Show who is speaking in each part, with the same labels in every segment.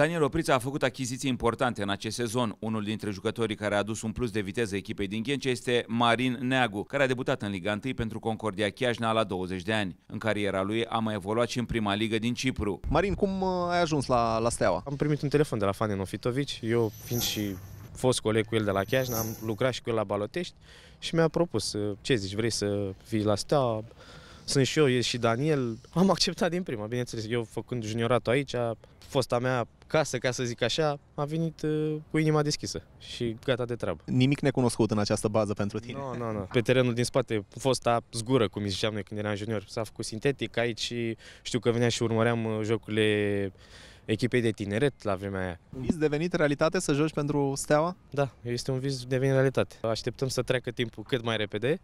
Speaker 1: Daniel Oprița a făcut achiziții importante în acest sezon. Unul dintre jucătorii care a adus un plus de viteză echipei din Ghence este Marin Neagu, care a debutat în Liga 1 pentru Concordia Chiajna la 20 de ani. În cariera lui a mai evoluat și în prima ligă din Cipru.
Speaker 2: Marin, cum uh, ai ajuns la, la Steaua? Am primit un telefon de la Fanen Nofitovici, eu fiind și fost coleg cu el de la Chiajna, am lucrat și cu el la Balotești și mi-a propus, uh, ce zici, vrei să fii la Steaua? sunt și eu, e și Daniel. Am acceptat din prima, bineînțeles. Eu făcând junioratul aici, fosta mea acasă, ca să zic așa, a venit uh, cu inima deschisă și gata de treabă. Nimic necunoscut în această bază pentru tine. Nu, no, nu, no, nu. No. Pe terenul din spate, fosta zgură, cum ziceam noi când eram junior, s-a făcut sintetic aici știu că venea și urmăream uh, jocurile echipei de tineret la vremea aia. Un vis devenit realitate să joci pentru Steaua? Da, este un vis devenit realitate. Așteptăm să treacă timpul cât mai repede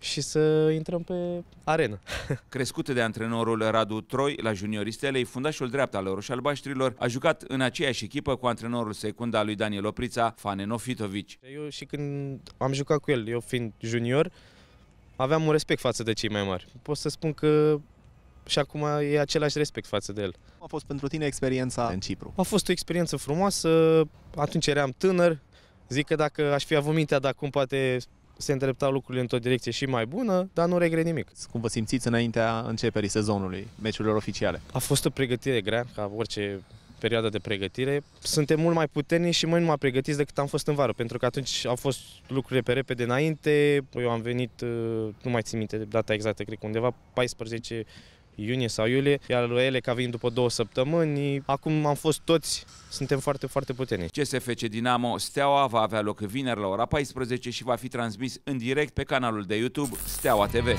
Speaker 2: și să intrăm pe
Speaker 1: arenă. Crescut de antrenorul Radu Troi la junioristele, fundașul drept al roșalbaștrilor, a jucat în aceeași echipă cu antrenorul secund al lui Daniel Oprița, Fane Nofitovici.
Speaker 2: Eu și când am jucat cu el, eu fiind junior, aveam un respect față de cei mai mari. Pot să spun că și acum e același respect față de el. A fost pentru tine experiența în Cipru? A fost o experiență frumoasă, atunci eram tânăr, zic că dacă aș fi avut mintea de acum, poate se îndrepta lucrurile într-o direcție și mai bună, dar nu regret nimic. Cum vă simțiți înaintea începerii sezonului, meciurilor oficiale? A fost o pregătire grea, ca orice perioadă de pregătire. Suntem mult mai puternici și mai nu mai pregătiți decât am fost în vară, pentru că atunci au fost lucrurile pe repede înainte. Eu am venit, uh, nu mai țin minte data exactă, cred că undeva 14 iunie sau iulie, iar ele
Speaker 1: a vin după două săptămâni. Acum am fost toți, suntem foarte, foarte puternici. CSFC Dinamo Steaua va avea loc vineri la ora 14 și va fi transmis în direct pe canalul de YouTube Steaua TV.